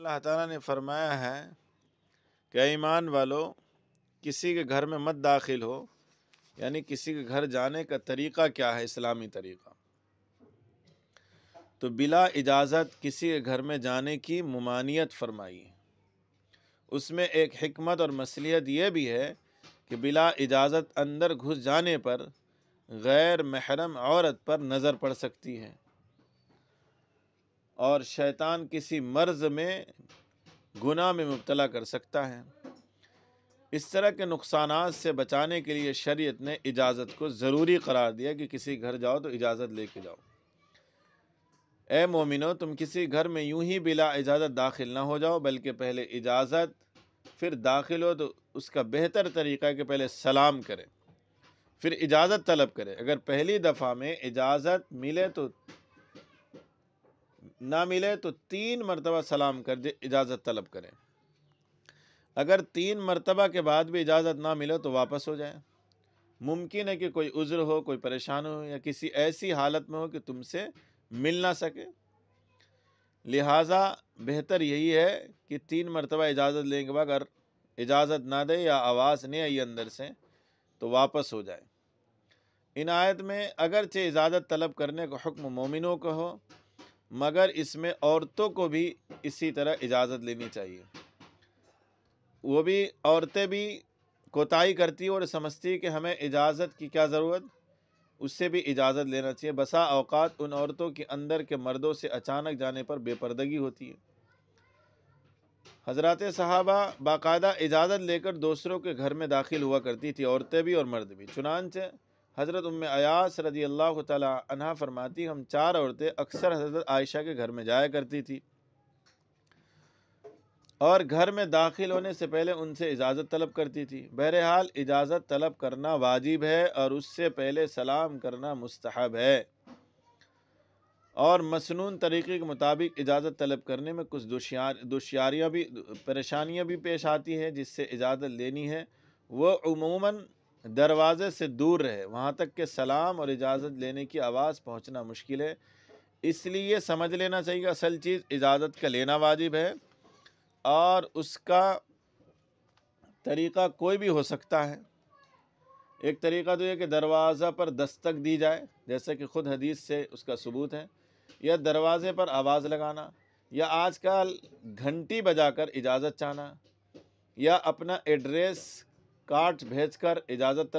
अल्लाह ताला ने फरमाया है कि ईमान वालों किसी के घर में मत दाखिल हो यानी किसी के घर जाने का तरीक़ा क्या है इस्लामी तरीक़ा तो बिला इजाज़त किसी के घर में जाने की ममानियत फरमाई है उसमें एक हमत और मसलियत यह भी है कि बिला इजाज़त अंदर घुस जाने पर गैर महरम औरत पर नज़र पड़ सकती है और शैतान किसी मर्ज़ में गुनाह में मुबतला कर सकता है इस तरह के नुकसान से बचाने के लिए शरीयत ने इजाज़त को ज़रूरी करार दिया कि किसी घर जाओ तो इजाज़त लेके जाओ ए मोमिनो तुम किसी घर में यूं ही बिला इजाज़त दाखिल ना हो जाओ बल्कि पहले इजाज़त फिर दाखिल हो तो उसका बेहतर तरीका है कि पहले सलाम करें फिर इजाज़त तलब करें अगर पहली दफ़ा में इजाज़त मिले तो ना मिले तो तीन मरतबा सलाम कर दे इजाज़त तलब करें अगर तीन मरतबा के बाद भी इजाज़त ना मिले तो वापस हो जाए मुमकिन है कि कोई उज़्र हो कोई परेशान हो या किसी ऐसी हालत में हो कि तुमसे मिल ना सके लिहाजा बेहतर यही है कि तीन मरतबा इजाज़त लेने के बाद अगर इजाज़त ना दे या आवाज़ नहीं आई अंदर से तो वापस हो जाए इन आयत में अगरचे इजाज़त तलब करने का हुक्म मोमिनों का हो मगर इसमें औरतों को भी इसी तरह इजाज़त लेनी चाहिए वो भी औरतें भी कोताही करती और समझती कि हमें इजाज़त की क्या ज़रूरत उससे भी इजाज़त लेना चाहिए बसा अवकात उन औरतों के अंदर के मर्दों से अचानक जाने पर बेपर्दगी होती है हजरत साहबा बाकायदा इजाज़त लेकर दूसरों के घर में दाखिल हुआ करती थी औरतें भी और मर्द भी चुनानचे हज़रत उम अयास रदी अल्लाह तहा फरमाती हम चार औरतें अक्सर हज़रत आयशा के घर में जाया करती थी और घर में दाखिल होने से पहले उनसे इजाज़त तलब करती थी बहरहाल इजाज़त तलब करना वाजिब है और उससे पहले सलाम करना मुस्तहब है और मसनून तरीक़े के मुताबिक इजाज़त तलब करने में कुछ दुशियार दुशियारियाँ भी परेशानियाँ भी पेश आती हैं जिससे इजाज़त लेनी है वो उमूमन दरवाज़े से दूर रहे वहाँ तक के सलाम और इजाज़त लेने की आवाज़ पहुँचना मुश्किल है इसलिए समझ लेना चाहिए असल चीज़ इजाज़त का लेना वाजिब है और उसका तरीक़ा कोई भी हो सकता है एक तरीका तो यह कि दरवाज़ा पर दस्तक दी जाए जैसे कि ख़ुद हदीस से उसका सबूत है या दरवाज़े पर आवाज़ लगाना या आजकल घंटी बजाकर इजाज़त चाहना या अपना एड्रेस कार्ड्स भेजकर इजाज़त